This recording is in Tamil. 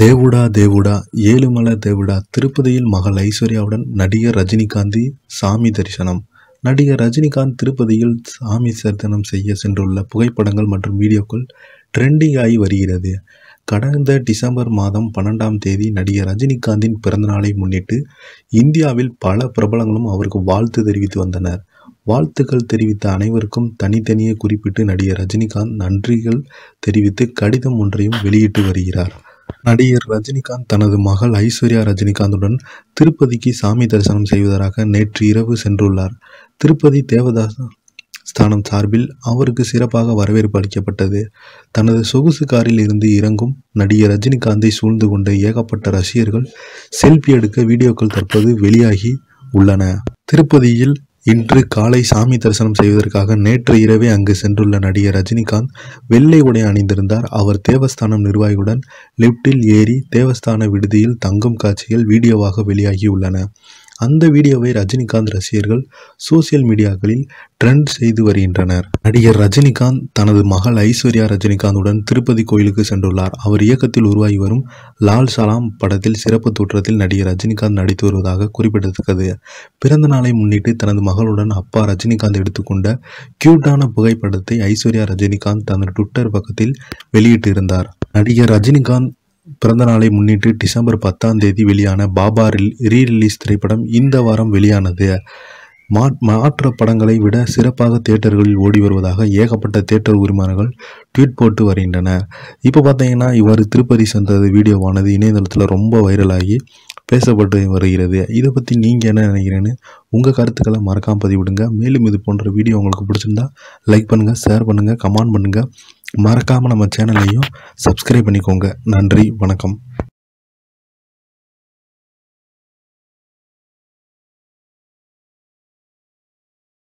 தேவுடா தேவுடா ஏழுமலை தேவுடா திருப்பதியில் மகள் ஐஸ்வர்யாவுடன் நடிகர் ரஜினிகாந்தி சாமி தரிசனம் நடிகர் ரஜினிகாந்த் திருப்பதியில் சாமி தரிசனம் செய்ய சென்றுள்ள புகைப்படங்கள் மற்றும் வீடியோக்கள் ட்ரெண்டிங் ஆகி வருகிறது கடந்த டிசம்பர் மாதம் பன்னெண்டாம் தேதி நடிகர் ரஜினிகாந்தின் பிறந்தநாளை முன்னிட்டு இந்தியாவில் பல பிரபலங்களும் அவருக்கு வாழ்த்து தெரிவித்து வந்தனர் வாழ்த்துக்கள் தெரிவித்த அனைவருக்கும் தனித்தனியே குறிப்பிட்டு நடிகர் ரஜினிகாந்த் நன்றிகள் தெரிவித்து கடிதம் ஒன்றையும் வெளியிட்டு வருகிறார் நடிகர் ரஜினிகாந்த் தனது மகள் ஐஸ்வர்யா ரஜினிகாந்துடன் திருப்பதிக்கு சாமி தரிசனம் செய்வதற்காக நேற்று இரவு சென்றுள்ளார் திருப்பதி தேவதாஸ் ஸ்தானம் சார்பில் அவருக்கு சிறப்பாக வரவேற்பு அளிக்கப்பட்டது தனது சொகுசு காரில் இருந்து இறங்கும் நடிகர் ரஜினிகாந்தை சூழ்ந்து கொண்ட ஏகப்பட்ட ரசிகர்கள் செல்ஃபி எடுக்க வீடியோக்கள் தற்போது வெளியாகி உள்ளன திருப்பதியில் இன்று காலை சாமி தரிசனம் செய்வதற்காக நேற்று இரவே அங்கு சென்றுள்ள நடிகர் ரஜினிகாந்த் வெள்ளை உடை அணிந்திருந்தார் அவர் தேவஸ்தானம் நிர்வாகியுடன் லிப்டில் ஏறி தேவஸ்தான விடுதியில் தங்கும் காட்சிகள் வீடியோவாக வெளியாகியுள்ளன அந்த வீடியோவை ரஜினிகாந்த் ரசிகர்கள் சோசியல் மீடியாக்களில் ட்ரெண்ட் செய்து வருகின்றனர் நடிகர் ரஜினிகாந்த் தனது மகள் ஐஸ்வர்யா ரஜினிகாந்துடன் திருப்பதி கோயிலுக்கு சென்றுள்ளார் அவர் இயக்கத்தில் உருவாகி வரும் லால் சலாம் படத்தில் சிறப்பு தோற்றத்தில் நடிகர் ரஜினிகாந்த் நடித்து வருவதாக குறிப்பிடத்தக்கது பிறந்த நாளை முன்னிட்டு தனது மகளுடன் அப்பா ரஜினிகாந்த் எடுத்துக்கொண்ட கியூட்டான புகைப்படத்தை ஐஸ்வர்யா ரஜினிகாந்த் தனது ட்விட்டர் பக்கத்தில் வெளியிட்டிருந்தார் நடிகர் ரஜினிகாந்த் பிறந்த நாளை முன்னிட்டு டிசம்பர் பத்தாம் தேதி வெளியான பாபா ரீ ரிலீஸ் திரைப்படம் இந்த வாரம் வெளியானது மா மாற்ற படங்களை விட சிறப்பாக தேட்டர்களில் ஓடி வருவதாக ஏகப்பட்ட தேட்டர் உரிமையாளர்கள் ட்வீட் போட்டு வருகின்றனர் இப்போ பார்த்தீங்கன்னா இவர் திருப்பதி சென்றது வீடியோவானது இணையதளத்தில் ரொம்ப வைரலாகி பேசப்பட்டு வருகிறது இதை பற்றி நீங்கள் என்ன நினைக்கிறேன்னு உங்கள் கருத்துக்களை மறக்காமல் பதிவிடுங்க மேலும் இது போன்ற வீடியோ உங்களுக்கு பிடிச்சிருந்தா லைக் பண்ணுங்கள் ஷேர் பண்ணுங்கள் கமெண்ட் பண்ணுங்கள் மறக்காமல் நம்ம சேனலையும் சப்ஸ்கிரைப் பண்ணிக்கோங்க நன்றி வணக்கம்